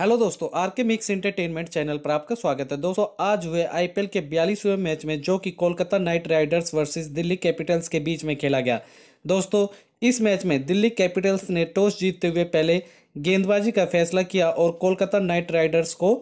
hello दोस्तों R K mix entertainment channel पर आपका स्वागत है दोस्तों आज हुए आईपीएल के बयालीसवें मैच में जो कि Kolkata Knight Riders versus Delhi Capitals के बीच में खेला गया दोस्तों इस मैच में दिल्ली कैपिटल्स ने टॉस जीतते हुए पहले गेंदबाजी का फैसला किया और कोलकाता नाइट राइडर्स को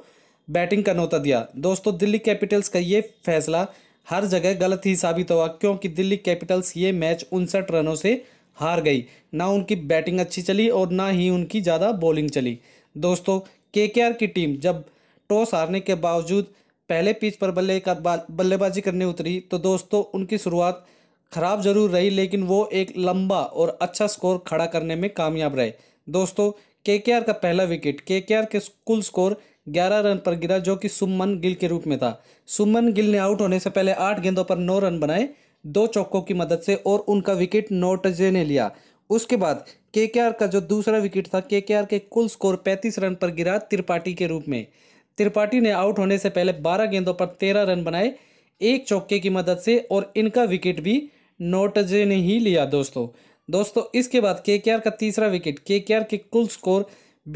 बैटिंग का नोता दिया दोस्तों दिल्ली कैपिटल्स का ये फैसला हर जगह गलत ही साबित हुआ क्योंकि दिल्ली कैपिटल्स ये मैच उनसठ रनों से हार गई ना उनकी बैटिंग अच्छी चली और ना ही उनकी ज़्यादा बॉलिंग चली दोस्तों केकेआर की टीम जब टॉस हारने के बावजूद पहले पिच पर बल्ले का बल्लेबाजी करने उतरी तो दोस्तों उनकी शुरुआत खराब जरूर रही लेकिन वो एक लंबा और अच्छा स्कोर खड़ा करने में कामयाब रहे दोस्तों केकेआर का पहला विकेट केकेआर के कुल स्कोर 11 रन पर गिरा जो कि सुमन गिल के रूप में था सुमन गिल ने आउट होने से पहले आठ गेंदों पर नौ रन बनाए दो चौकों की मदद से और उनका विकेट नोटजे ने लिया उसके बाद के का जो दूसरा विकेट था के के कुल स्कोर 35 रन पर गिरा त्रिपाठी के रूप में त्रिपाठी ने आउट होने से पहले 12 गेंदों पर 13 रन बनाए एक चौके की मदद से और इनका विकेट भी नोटजे ने ही लिया दोस्तों दोस्तों इसके बाद के का तीसरा विकेट के के कुल स्कोर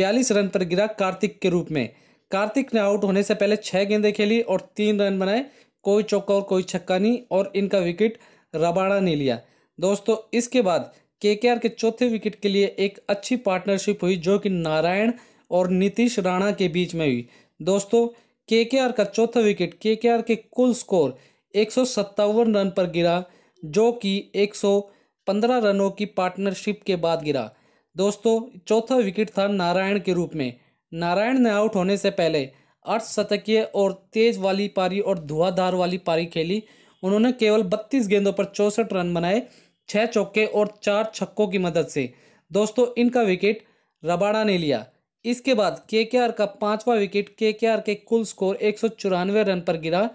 बयालीस रन पर गिरा कार्तिक के रूप में कार्तिक ने आउट होने से पहले छः गेंदे खेली और तीन रन बनाए कोई चौका और कोई छक्का नहीं और इनका विकेट रबाड़ा ने लिया दोस्तों इसके बाद केकेआर के चौथे विकेट के लिए एक अच्छी पार्टनरशिप हुई जो कि नारायण और नीतीश राणा के बीच में हुई दोस्तों केकेआर का चौथा विकेट केकेआर के कुल स्कोर एक रन पर गिरा जो कि 115 रनों की पार्टनरशिप के बाद गिरा दोस्तों चौथा विकेट था नारायण के रूप में नारायण ने आउट होने से पहले अर्धशतकीय और तेज वाली पारी और धुआंधार वाली पारी खेली उन्होंने केवल 32 गेंदों पर चौंसठ रन बनाए छः चौके और चार छक्कों की मदद से दोस्तों इनका विकेट रबाड़ा ने लिया इसके बाद के का पांचवा विकेट के के कुल स्कोर एक रन पर गिरा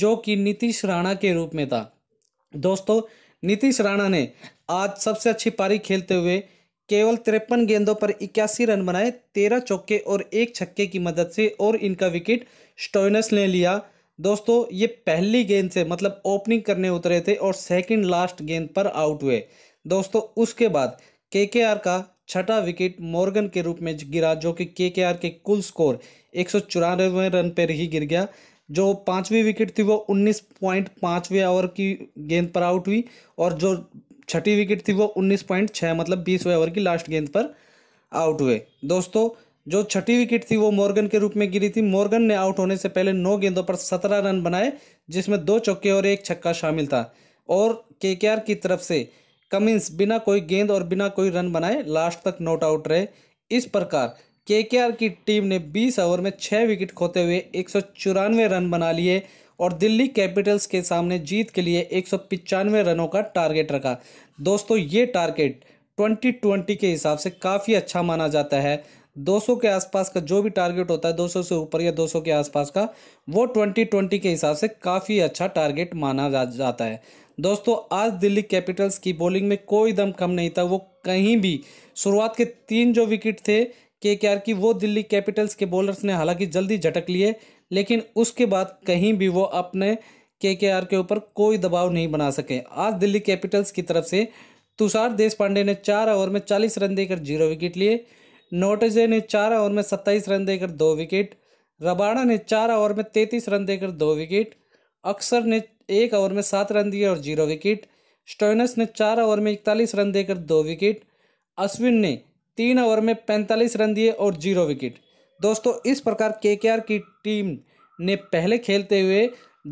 जो कि नीतीश राणा के रूप में था दोस्तों नीतीश राणा ने आज सबसे अच्छी पारी खेलते हुए केवल तिरपन गेंदों पर इक्यासी रन बनाए तेरह चौके और एक छक्के की मदद से और इनका विकेट स्टोइनस ने लिया दोस्तों ये पहली गेंद से मतलब ओपनिंग करने उतरे थे और सेकंड लास्ट गेंद पर आउट हुए दोस्तों उसके बाद केकेआर का छठा विकेट मॉर्गन के रूप में गिरा जो कि केकेआर के कुल स्कोर एक सौ रन पर ही गिर गया जो पांचवी विकेट थी वो उन्नीस पॉइंट पाँचवें ओवर की गेंद पर आउट हुई और जो छठी विकेट थी वो उन्नीस पॉइंट छः मतलब बीसवें ओवर की लास्ट गेंद पर आउट हुए दोस्तों जो छठी विकेट थी वो मॉर्गन के रूप में गिरी थी मॉर्गन ने आउट होने से पहले नौ गेंदों पर सत्रह रन बनाए जिसमें दो चौके और एक छक्का शामिल था और के की तरफ से कमिंस बिना कोई गेंद और बिना कोई रन बनाए लास्ट तक नॉट आउट रहे इस प्रकार के की टीम ने 20 ओवर में छः विकेट खोते हुए एक रन बना लिए और दिल्ली कैपिटल्स के सामने जीत के लिए एक रनों का टारगेट रखा दोस्तों ये टारगेट 2020 के हिसाब से काफ़ी अच्छा माना जाता है 200 के आसपास का जो भी टारगेट होता है 200 से ऊपर या 200 के आसपास का वो 2020 के हिसाब से काफ़ी अच्छा टारगेट माना जा, जाता है दोस्तों आज दिल्ली कैपिटल्स की बॉलिंग में कोई दम कम नहीं था वो कहीं भी शुरुआत के तीन जो विकेट थे के के आर की वो दिल्ली कैपिटल्स के बॉलर्स ने हालांकि जल्दी झटक लिए लेकिन उसके बाद कहीं भी वो अपने के के आर के ऊपर कोई दबाव नहीं बना सके आज दिल्ली कैपिटल्स की तरफ से तुषार देशपांडे ने चार ओवर में चालीस रन देकर जीरो विकेट लिए नोटजे ने चार ओवर में सत्ताईस रन देकर दो विकेट रबाड़ा ने चार ओवर में तैंतीस रन देकर दो विकेट अक्सर ने एक ओवर में सात रन दिए और जीरो विकेट स्टोइनस ने चार ओवर में इकतालीस रन देकर दो विकेट अश्विन ने तीन ओवर में पैंतालीस रन दिए और जीरो विकेट दोस्तों इस प्रकार के की टीम ने पहले खेलते हुए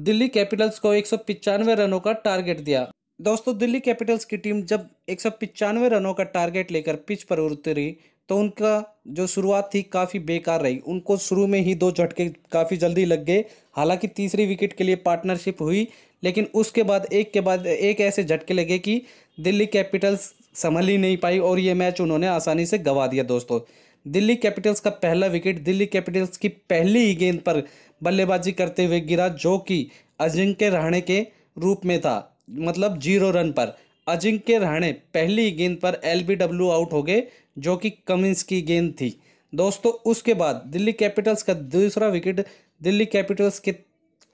दिल्ली कैपिटल्स को एक रनों का टारगेट दिया दोस्तों दिल्ली कैपिटल्स की टीम जब एक रनों का टारगेट लेकर पिच पर उतरी तो उनका जो शुरुआत थी काफ़ी बेकार रही उनको शुरू में ही दो झटके काफ़ी जल्दी लग गए हालांकि तीसरी विकेट के लिए पार्टनरशिप हुई लेकिन उसके बाद एक के बाद एक ऐसे झटके लगे कि दिल्ली कैपिटल्स संभल ही नहीं पाई और ये मैच उन्होंने आसानी से गवा दिया दोस्तों दिल्ली कैपिटल्स का पहला विकेट दिल्ली कैपिटल्स की पहली ही गेंद पर बल्लेबाजी करते हुए गिरा जो कि अजिंक्य रहने के रूप में था मतलब जीरो रन पर अजिंक्य रहाणे पहली गेंद पर एलबीडब्ल्यू आउट हो गए जो कि कमिंस की गेंद थी दोस्तों उसके बाद दिल्ली कैपिटल्स का दूसरा विकेट दिल्ली कैपिटल्स के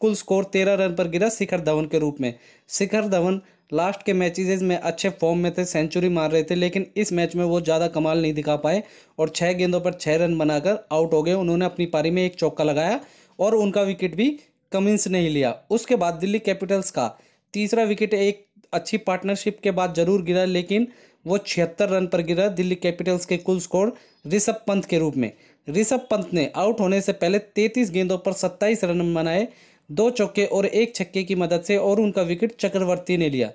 कुल स्कोर तेरह रन पर गिरा शिखर धवन के रूप में शिखर धवन लास्ट के मैच में अच्छे फॉर्म में थे सेंचुरी मार रहे थे लेकिन इस मैच में वो ज़्यादा कमाल नहीं दिखा पाए और छः गेंदों पर छः रन बनाकर आउट हो गए उन्होंने अपनी पारी में एक चौका लगाया और उनका विकेट भी कमिंस नहीं लिया उसके बाद दिल्ली कैपिटल्स का तीसरा विकेट एक अच्छी पार्टनरशिप के बाद जरूर गिरा लेकिन वो छिहत्तर रन पर गिरा दिल्ली कैपिटल्स के कुल स्कोर ऋषभ पंत के रूप में ऋषभ पंत ने आउट होने से पहले तैंतीस गेंदों पर सत्ताईस रन बनाए दो चौके और एक छक्के की मदद से और उनका विकेट चक्रवर्ती ने लिया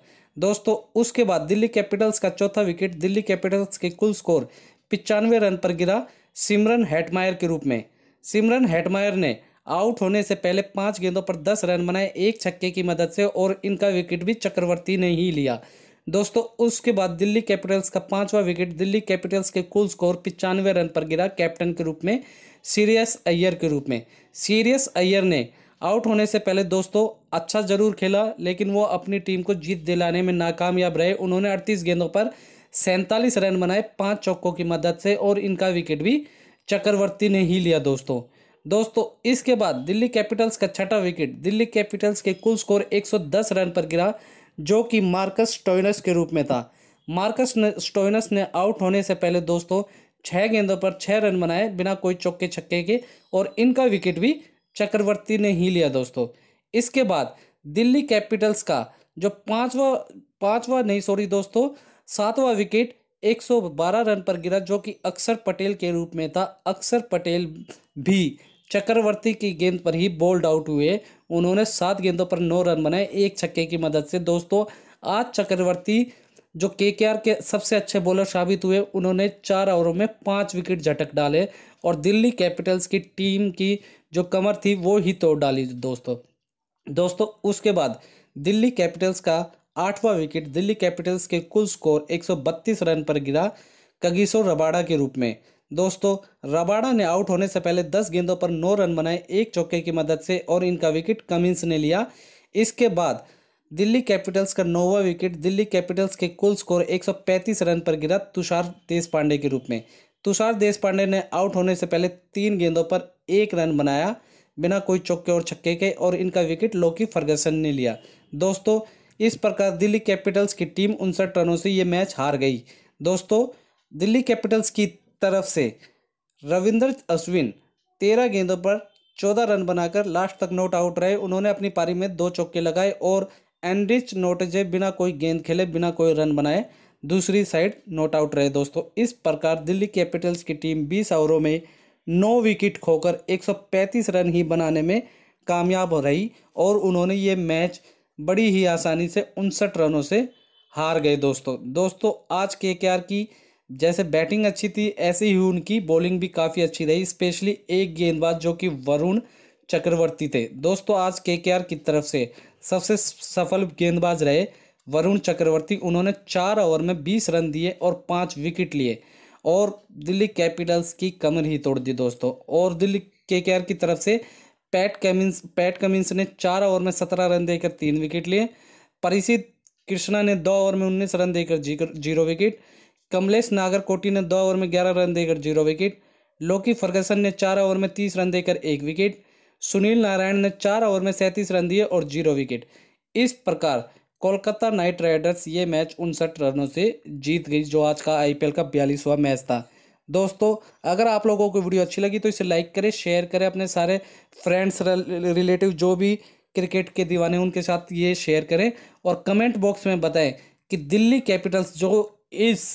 दोस्तों उसके बाद दिल्ली कैपिटल्स का चौथा विकेट दिल्ली कैपिटल्स के कुल स्कोर पिचानवे रन पर गिरा सिमरन हेटमायर के रूप में सिमरन हेटमायर ने आउट होने से पहले पाँच गेंदों पर दस रन बनाए एक छक्के की मदद से और इनका विकेट भी चक्रवर्ती ने ही लिया दोस्तों उसके बाद दिल्ली कैपिटल्स का पांचवा विकेट दिल्ली कैपिटल्स के कुल स्कोर पिचानवे रन पर गिरा कैप्टन के रूप में सीरियस अय्यर के रूप में सीरियस अय्यर ने आउट होने से पहले दोस्तों अच्छा जरूर खेला लेकिन वो अपनी टीम को जीत दिलाने में नाकामयाब रहे उन्होंने अड़तीस गेंदों पर सैंतालीस रन बनाए पाँच चौकों की मदद से और इनका विकेट भी चक्रवर्ती ने ही लिया दोस्तों दोस्तों इसके बाद दिल्ली कैपिटल्स का छठा विकेट दिल्ली कैपिटल्स के कुल स्कोर 110 रन पर गिरा जो कि मार्कस स्टोइनस के रूप में था मार्कस स्टोइनस ने आउट होने से पहले दोस्तों छः गेंदों पर छः रन बनाए बिना कोई चौके छक्के के और इनका विकेट भी चक्रवर्ती ने ही लिया दोस्तों इसके बाद दिल्ली कैपिटल्स का जो पाँचवा पाँचवा नहीं सॉरी दोस्तों सातवा विकेट 112 रन पर गिरा जो कि अक्षर पटेल के रूप में था अक्षर पटेल भी चक्रवर्ती की गेंद पर ही बोल्ड आउट हुए उन्होंने सात गेंदों पर नौ रन बनाए एक छक्के की मदद से दोस्तों आज चक्रवर्ती जो के के सबसे अच्छे बॉलर साबित हुए उन्होंने चार ओवरों में पाँच विकेट झटक डाले और दिल्ली कैपिटल्स की टीम की जो कमर थी वो ही तोड़ डाली दोस्तों दोस्तों उसके बाद दिल्ली कैपिटल्स का आठवां विकेट दिल्ली कैपिटल्स के कुल स्कोर 132 रन पर गिरा कगिसो रबाडा के रूप में दोस्तों रबाडा ने आउट होने से पहले 10 गेंदों पर नौ रन बनाए एक चौके की मदद से और इनका विकेट कमिंस ने लिया इसके बाद दिल्ली कैपिटल्स का नौवा विकेट दिल्ली कैपिटल्स के कुल स्कोर 135 रन पर गिरा तुषार देश पांडे के रूप में तुषार देश पांडे ने आउट होने से पहले तीन गेंदों पर एक रन बनाया बिना कोई चौके और छक्के के और इनका विकेट लोकी फर्गसन ने लिया दोस्तों इस प्रकार दिल्ली कैपिटल्स की टीम उनसठ रनों से ये मैच हार गई दोस्तों दिल्ली कैपिटल्स की तरफ से रविंद्र अश्विन तेरह गेंदों पर चौदह रन बनाकर लास्ट तक नोट आउट रहे उन्होंने अपनी पारी में दो चौके लगाए और एनरिच नोटजे बिना कोई गेंद खेले बिना कोई रन बनाए दूसरी साइड नोट आउट रहे दोस्तों इस प्रकार दिल्ली कैपिटल्स की टीम 20 ओवरों में नौ विकेट खोकर 135 रन ही बनाने में कामयाब हो रही और उन्होंने ये मैच बड़ी ही आसानी से उनसठ रनों से हार गए दोस्तों दोस्तों आज के की जैसे बैटिंग अच्छी थी ऐसे ही उनकी बॉलिंग भी काफ़ी अच्छी रही स्पेशली एक गेंदबाज जो कि वरुण चक्रवर्ती थे दोस्तों आज के की तरफ से सबसे सफल गेंदबाज रहे वरुण चक्रवर्ती उन्होंने चार ओवर में बीस रन दिए और पाँच विकेट लिए और दिल्ली कैपिटल्स की कमर ही तोड़ दी दोस्तों और दिल्ली के की तरफ से पैट कमिंस पैट कमिंस ने चार ओवर में सत्रह रन देकर तीन विकेट लिए परिसित कृष्णा ने दो ओवर में उन्नीस रन देकर जीरो विकेट कमलेश नागरकोटी ने दो ओवर में ग्यारह रन देकर जीरो विकेट लोकी फर्गसन ने चार ओवर में तीस रन देकर एक विकेट सुनील नारायण ने चार ओवर में सैंतीस रन दिए और जीरो विकेट इस प्रकार कोलकाता नाइट राइडर्स ये मैच उनसठ रनों से जीत गई जो आज का आईपीएल का बयालीसवा मैच था दोस्तों अगर आप लोगों को वीडियो अच्छी लगी तो इसे लाइक करें शेयर करें अपने सारे फ्रेंड्स रिलेटिव जो भी क्रिकेट के दीवाने उनके साथ ये शेयर करें और कमेंट बॉक्स में बताएं कि दिल्ली कैपिटल्स जो इस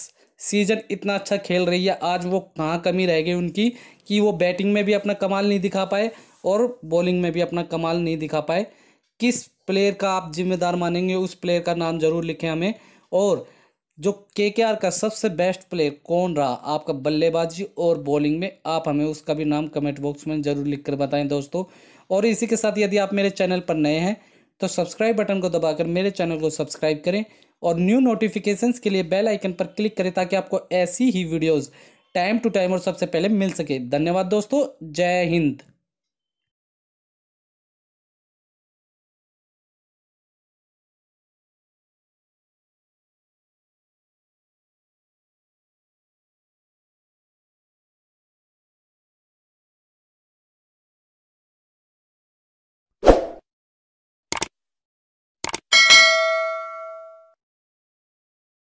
सीजन इतना अच्छा खेल रही है आज वो कहाँ कमी रह गई उनकी कि वो बैटिंग में भी अपना कमाल नहीं दिखा पाए और बॉलिंग में भी अपना कमाल नहीं दिखा पाए किस प्लेयर का आप जिम्मेदार मानेंगे उस प्लेयर का नाम जरूर लिखें हमें और जो के के आर का सबसे बेस्ट प्लेयर कौन रहा आपका बल्लेबाजी और बॉलिंग में आप हमें उसका भी नाम कमेंट बॉक्स में ज़रूर लिख कर बताएं दोस्तों और इसी के साथ यदि आप मेरे चैनल पर नए हैं तो सब्सक्राइब बटन को दबाकर मेरे चैनल को सब्सक्राइब करें और न्यू नोटिफिकेशंस के लिए बेल आइकन पर क्लिक करें ताकि आपको ऐसी ही वीडियोज़ टाइम टू टाइम और सबसे पहले मिल सके धन्यवाद दोस्तों जय हिंद